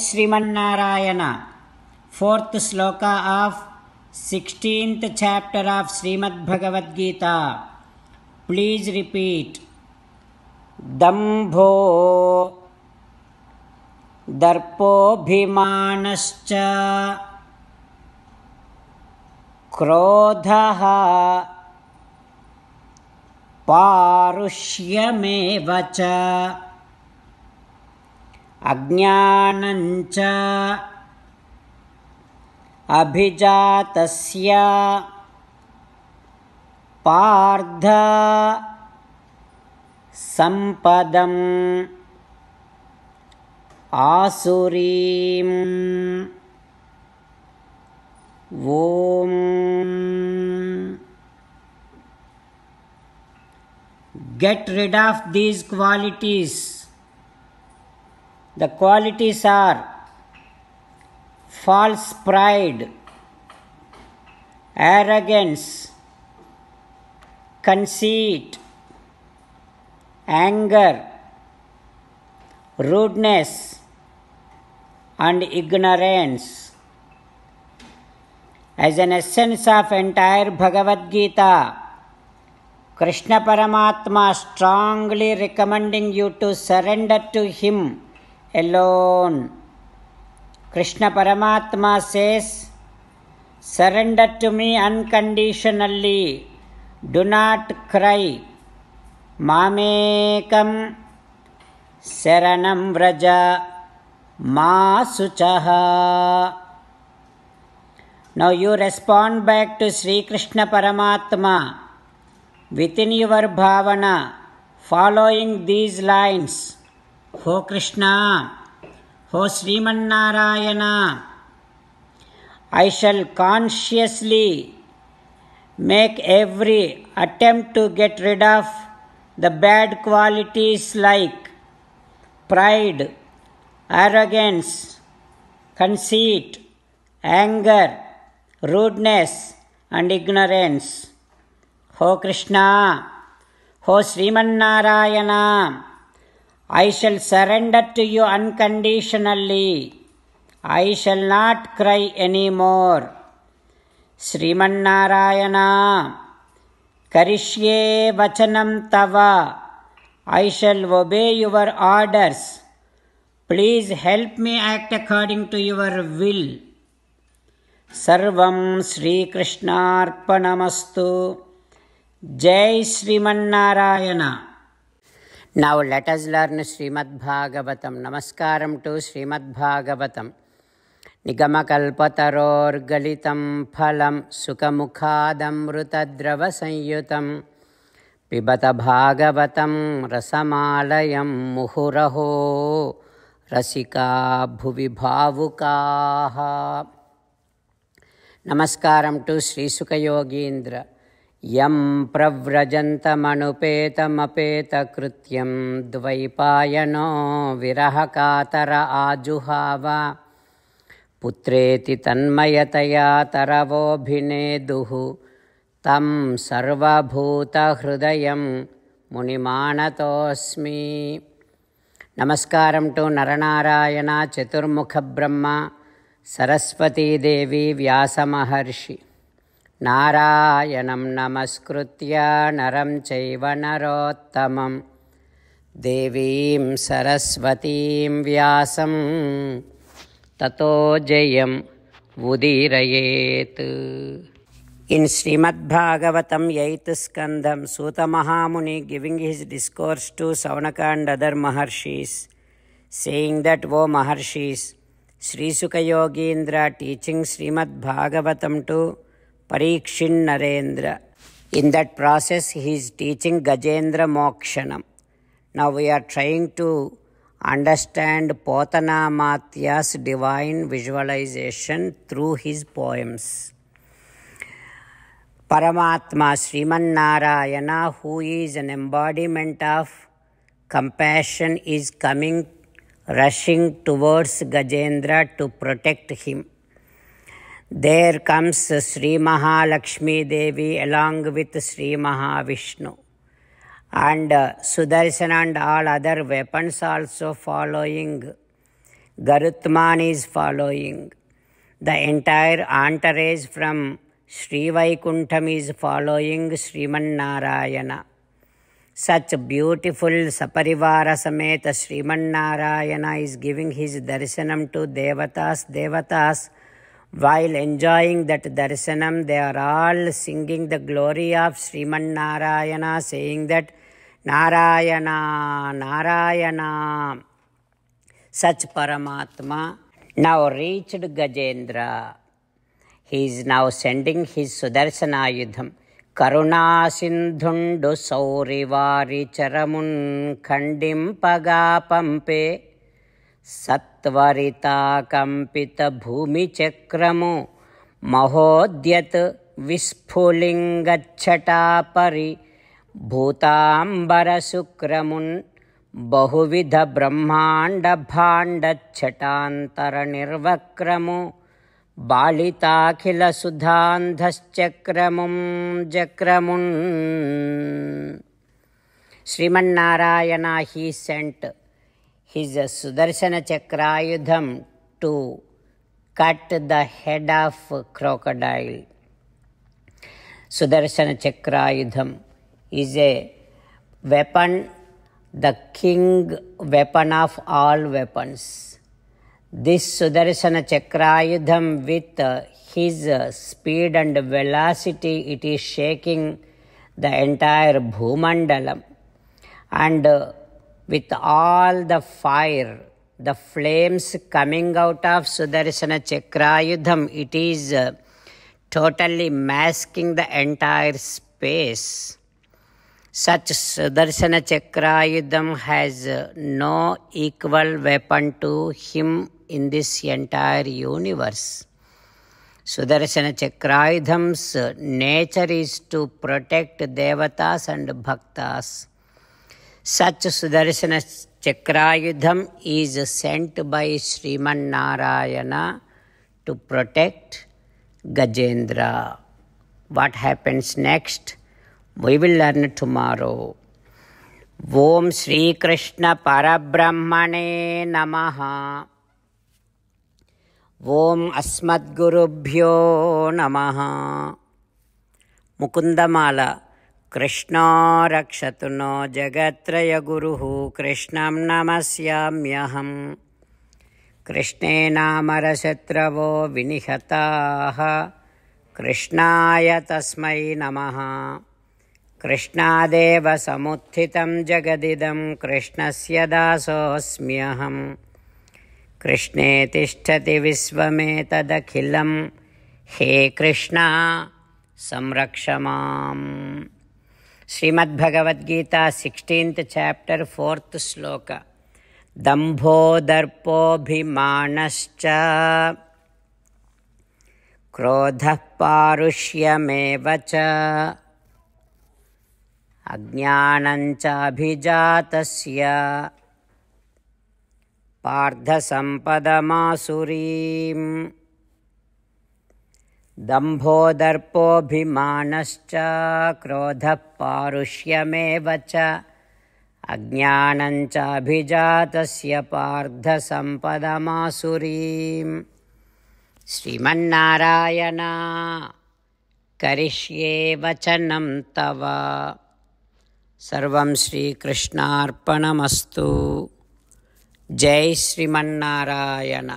श्रीमारायण fourth shloka of sixteenth chapter of Shrimad Bhagavad Gita please repeat दंभो दर्पोभिमान क्रोध पारुष्यमेव च अज्ञानञ्च अभिजातस्य पार्ध सम्पदम् आसुरीम् ॐ get rid of these qualities The qualities are false pride, arrogance, conceit, anger, rudeness, and ignorance. As an essence of entire Bhagavad Gita, Krishna Paramatma strongly recommending you to surrender to Him alone. Krishna Paramatma says, Surrender to me unconditionally. Do not cry. Mamekam Saranam Vraja Masuchaha. Now you respond back to Sri Krishna Paramatma within your bhavana following these lines. ಹೋ ಕೃಷ್ಣ ಹೋ Srimannarayana I shall consciously make every attempt to get rid of the bad qualities like pride, arrogance, conceit, anger, rudeness, and ignorance. Ho Krishna, Ho Srimannarayana. I shall surrender to you unconditionally. I shall not cry anymore. Srimannarayana, Karishye Vachanam Tava. I shall obey your orders. Please help me act according to your will. Sarvam Sri सर्वं श्रीकृष्णार्पणमस्तु जय श्रीमन्नारायण नौ लेट् learn श्रीमद्भागवतं नमस्कारं to श्रीमद्भागवतं निगमकल्पतरोर्गलितं फलं सुखमुखादमृतद्रवसंयुतं पिबत भागवतं रसमालयं मुहुरहो रसिका भुवि भावुकाः to to श्रीसुखयोगीन्द्र यं प्रव्रजन्तमनुपेतमपेतकृत्यं द्वैपायनो विरहकातर आजुहाव पुत्रेति तन्मयतया तरवोऽभिनेदुः तं सर्वभूतहृदयं मुनिमानतोऽस्मि नमस्कारं टु नरनारायण चतुर्मुखब्रह्मा सरस्वतीदेवी व्यासमहर्षि नारायणं नमस्कृत्य नरं चैव नरोत्तमं देवीं सरस्वतीं व्यासं ततो जयम् उदीरयेत् In Srimad Bhagavatam, 8th Skandam, Suta Mahamuni giving his discourse to Savanaka and other Maharshis, saying that, O Maharshis, Sri Sukayogendra teaching Srimad Bhagavatam to Parikshin Narendra. In that process, he is teaching Gajendra Mokshanam. Now we are trying to understand Matyas' divine visualization through his poems. Paramatma Sriman Narayana, who is an embodiment of compassion, is coming rushing towards Gajendra to protect him. There comes Sri Mahalakshmi Devi along with Sri Mahavishnu. And uh, Sudarshan and all other weapons also following. Garutman is following. The entire entourage from Sri Vaikuntham is following Sriman Narayana. Such beautiful Saparivara Sameta Sriman Narayana is giving his darshanam to devatas. Devatas while enjoying that darsanam, they are all singing the glory of Sriman Narayana, saying that Narayana, Narayana. Such Paramatma now reached Gajendra. He is now sending his Sudarsanayudham. కరుణాసింధుండు సౌరివారి Charamun Kandim Pagapampe. सत्वरिताकम्पितभूमिचक्रमो महोद्यत विस्फुलिङ्गच्छटा परिभूताम्बरसुक्रमुन् बहुविधब्रह्माण्डभाण्डच्छटान्तरनिर्वक्रमु बाळिताखिलसुधान्धश्चक्रमुं चक्रमुन् Shriman Narayana he sent his Sudarshana Chakrayudham to cut the head of crocodile. Sudarshana Chakrayudham is a weapon, the king weapon of all weapons. This Sudarshana Chakrayudham with his speed and velocity, it is shaking the entire Bhumandalam. And with all the fire, the flames coming out of Sudarsana Chakrayudham. It is uh, totally masking the entire space. Such Sudarsana Chakrayudham has uh, no equal weapon to him in this entire universe. Sudarsana Chakrayudham's uh, nature is to protect devatas and bhaktas. Such Sudarshana Chakrayudham is sent by Sriman Narayana to protect Gajendra. What happens next? We will learn tomorrow. Sri Krishna Namaha. श्रीकृष्णपरब्रह्मणे Asmat ॐ Namaha. नमः Mala. कृष्णो रक्षतु नो जगत्रयगुरुः गुर कृष्ण कृष्णे नामरशत्रवो विनिहताः कृष्णाय तस्म नम कृष्णादेव समुत्थितं कृष्ण से दासोऽस्म्यहम् कृष्णे तिष्ठति विश्वमेतदखिलं हे कृष्णा संरक्ष Shrimad Bhagavad Gita sixteenth chapter fourth shloka दर्पोभिमानश्च क्रोध पारुष्यमेव च अज्ञानञ्चाभिजातस्य पार्थसम्पदमासुरीम् दम्भो दर्पोऽभिमानश्च क्रोधः पारुष्यमेव च अज्ञानञ्चाभिजातस्य पार्थसम्पदमासुरीं श्रीमन्नारायण करिष्ये वचनं तव सर्वं श्रीकृष्णार्पणमस्तु जय श्रीमन्नारायण